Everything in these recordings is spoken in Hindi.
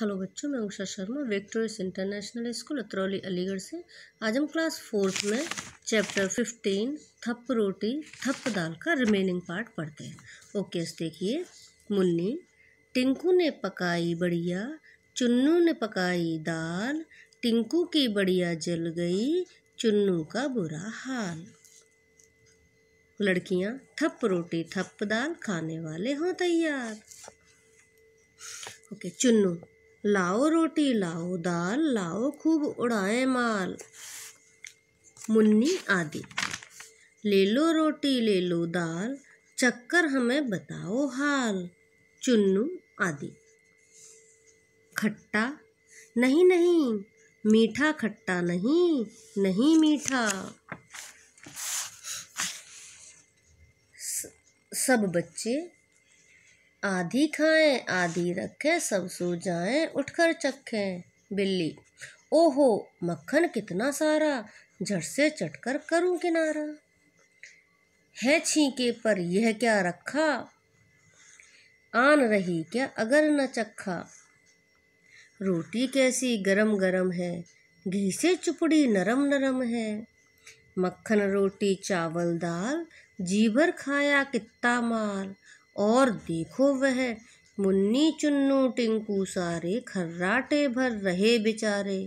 हेलो बच्चों मैं Usha Sharma victorious international school Atrauli Aligarh से आज हम क्लास फोर्थ में चैप्टर फिफ्टीन थप रोटी थप दाल का रिमेनिंग पार्ट पढ़ते हैं ओके देखिए मुन्नी टिंकू ने पकाई बढ़िया चुन्नू ने पकाई दाल टिंकू की बढ़िया जल गई चुन्नू का बुरा हाल लड़कियां थप रोटी थप दाल खाने वाले हों तैयार ओके okay, चुन्नू लाओ रोटी लाओ दाल लाओ खूब उड़ाए माल मुन्नी आदि ले लो रोटी ले लो दाल चक्कर हमें बताओ हाल चुन्नू आदि खट्टा नहीं नहीं मीठा खट्टा नहीं नहीं मीठा सब बच्चे आधी खाएं आधी रखें सब सो जाएं उठकर चखें बिल्ली ओहो मक्खन कितना सारा झट से चटकर करूं किनारा है छींके पर यह क्या रखा आन रही क्या अगर न चखा रोटी कैसी गरम गरम है घी से चुपड़ी नरम नरम है मक्खन रोटी चावल दाल जी भर खाया कितना माल और देखो वह मुन्नी चुन्नू टिंकू सारे खर्राटे भर रहे बेचारे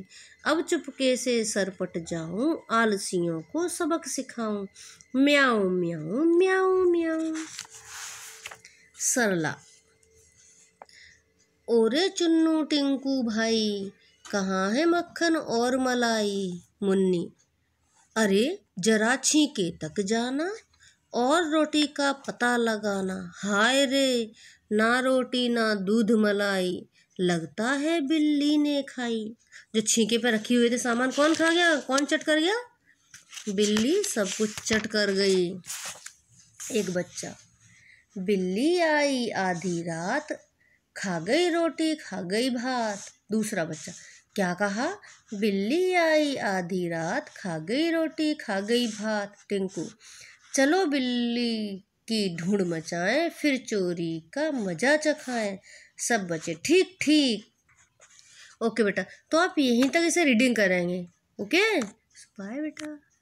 अब चुपके से सरपट जाऊं आलसियों को सबक सिखाऊं म्याऊं म्याऊं म्याऊं म्याऊं सरला ओरे चुन्नू टिंकू भाई कहाँ है मक्खन और मलाई मुन्नी अरे जरा छींके तक जाना और रोटी का पता लगाना हाय रे ना रोटी ना दूध मलाई लगता है बिल्ली ने खाई जो छींके पर रखी हुए थे सामान कौन खा गया कौन चट कर गया बिल्ली सब कुछ चट कर गई एक बच्चा बिल्ली आई आधी रात खा गई रोटी खा गई भात दूसरा बच्चा क्या कहा बिल्ली आई आधी रात खा गई रोटी खा गई भात टिंकू चलो बिल्ली की ढूंढ मचाएं फिर चोरी का मजा चखाएं सब बचे ठीक ठीक ओके बेटा तो आप यहीं तक इसे रीडिंग करेंगे ओके बाय बेटा